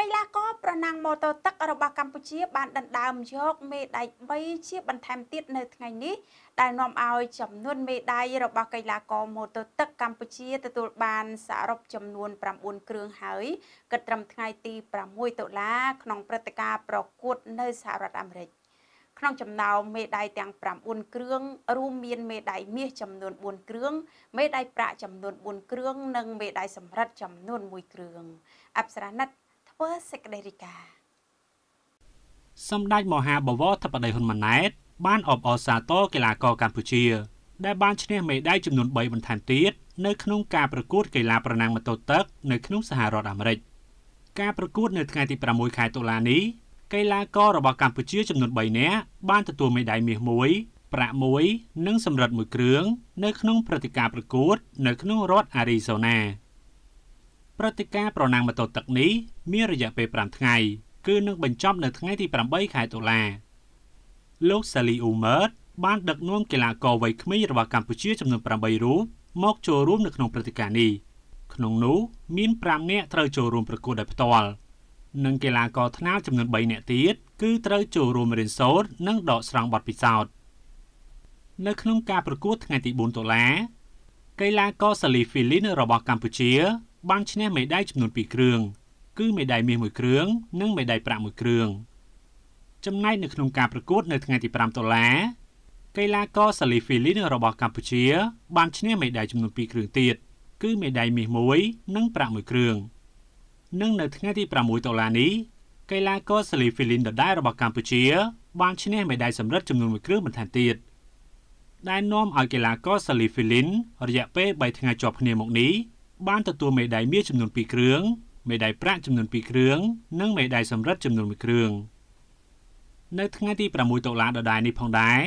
កីឡាករប្រណាំងម៉ូតូទឹករបស់កម្ពុជាបានដណ្ដើមយកមេដាយ3ជាបន្ថែមទៀតនៅថ្ងៃនេះដែលនាំឲ្យចំនួនមេដាយរបស់កីឡាករម៉ូតូទឹកកម្ពុជាទទួលបានសរុបចំនួន9គ្រឿងហើយគិតត្រឹមថ្ងៃទី6តុលា ក្នុងព្រឹត្តិការណ៍ប្រកួតនៅសហរដ្ឋអាមេរិកក្នុងចំណោមមេដាយទាំង9គ្រឿងរួមមានមេដាយមាសចំនួន4គ្រឿងមេដាយប្រាក់ចំនួន4គ្រឿងនិងមេដាយសំរឹទ្ធចំនួន1គ្រឿងអប្សរាណិតធ្វើសេចក្តីរាយការណ៍សម្ដេចមហាបវរធិបតីហ៊ុនម៉ាណែត បាន អបអរសាទរកីឡាករកម្ពុជា ដែលបានឈ្នះមេដាយចំនួន3បន្ថែមទៀតនៅ ក្នុងការប្រកួត កីឡាប្រណាំងម៉ូតូទឹកនៅក្នុងសហរដ្ឋអាមេរិកការប្រកួត នៅថ្ងៃទី6ខែតុលានេះកីឡាកររបស់កម្ពុជាចំនួន3នាក់បានទទួលមេដាយមាស1ប្រាក់1និងសំរឹទ្ធ1គ្រឿងនៅក្នុងព្រឹត្តិការណ៍ប្រកួត នៅ ក្នុងរដ្ឋអារីโซណាព្រឹត្តិការណ៍ប្រណាំងម៉ូតូទឹកនេះមានរយៈពេល5ថ្ងៃគឺនឹងបញ្ចប់នៅថ្ងៃទី8ខែតុលាលោកសាលីអ៊ូម៉ឺតបានដឹកនាំកីឡាករវ័យក្មេងរបស់កម្ពុជា ចំនួន8រូបមកចូលរួមនៅក្នុងព្រឹត្តិការណ៍នេះក្នុងនោះមាន5នាក់ត្រូវចូលរួមប្រកួតដោយផ្ទាល់និងកីឡាករថ្នាលចំនួន3នាក់ទៀតគឺត្រូវចូលរួមរៀនសូត្រនិងដកស្រង់បទពិសោធន៍នៅក្នុងការប្រកួតថ្ងៃទី4តុលា កីឡាករសាលីហ្វីលីនរបស់កម្ពុជាបានឈ្នះមេដាយចំនួន2គ្រឿងគឺមេដាយមាស1គ្រឿងនិងមេដាយប្រាក់1គ្រឿងចំណែកនៅក្នុងការប្រកួតនៅថ្ងៃទី5ដុល្លារកីឡាករសាលីហ្វីលីនរបស់កម្ពុជា បានឈ្នះមេដាយចំនួន2គ្រឿងទៀតគឺមេដាយមាស1និងប្រាក់1គ្រឿងនិងនៅថ្ងៃទី6ដុល្លារនេះកីឡាករសាលីហ្វីលីនដដែលរបស់កម្ពុជា បានឈ្នះមេដាយសំរឹទ្ធចំនួន1គ្រឿងបន្ថែមទៀតដែលនាំឲ្យកីឡាករសាលីហ្វីលីនរយៈពេល3ថ្ងៃជាប់គ្នាមកនេះបានទទួលមេដាយមាសចំនួន2គ្រឿងមេដាយប្រាក់ចំនួន2គ្រឿងនិងមេដាយសំរឹទ្ធចំនួន1គ្រឿងនៅថ្ងៃទី6តុលាដដែលនេះផងដែរ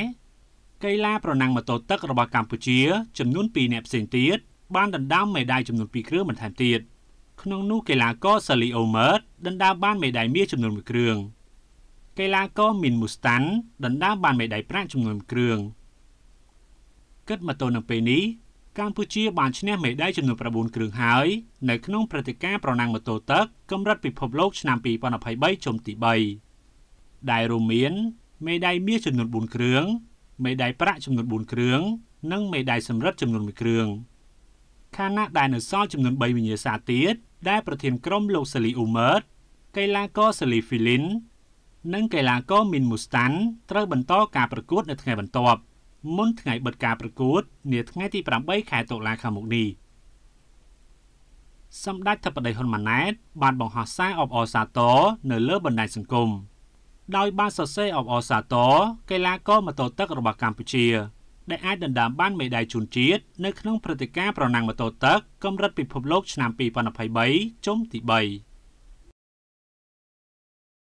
កីឡា ប្រណាំងម៉ូតូទឹករបស់កម្ពុជាចំនួន2អ្នកផ្សេងទៀតបាន ដណ្ដើមមេដាយចំនួន2គ្រឿងបន្ថែមទៀតក្នុងនោះកីឡាករ Sally Omer ដណ្ដើមបានមេដាយមាសចំនួន1គ្រឿងកីឡាករ Min Mustan ដណ្ដើមបានមេដាយប្រាក់ចំនួន1គ្រឿងគិតមកទល់នឹងពេលនេះកម្ពុជាបានឈ្នះមេដាយចំនួន9គ្រឿងហើយនៅក្នុងព្រឹត្តិការណ៍ប្រណាំងម៉ូតូទឹកកម្រិតពិភពលោកឆ្នាំ2023ជុំទី3ដែលរួមមានមេដាយមាសចំនួន4គ្រឿងមេដាយប្រាក់ចំនួន4គ្រឿងនិងមេដាយសំរឹទ្ធចំនួន1គ្រឿងខណៈដែលនៅសល់ចំនួន3វិញ្ញាសាទៀតដែលប្រធានក្រុមលោកសាលីអ៊ូម៉ឺតកីឡាករសាលីហ្វីលីននិងកីឡាករមីនមូស្តាន់ត្រូវបន្តការប្រកួតនៅថ្ងៃបន្ទាប់មុនថ្ងៃបិទការប្រកួតនាថ្ងៃទី8ខែតុលាខាងមុខនេះសម្ដេចធិបតីហ៊ុនម៉ាណែត បានបង្ហោះសារអបអរសាទរនៅលើបណ្ដាញសង្គមដោយបានសរសេរអបអរសាទរកីឡាករម៉ូតូទឹក របស់កម្ពុជា ដែលអាចដណ្ដើមបានមេដាយជូនជាតិនៅក្នុងព្រឹត្តិការណ៍ប្រណាំងម៉ូតូទឹកកម្រិតពិភពលោក ឆ្នាំ2023ជុំទី3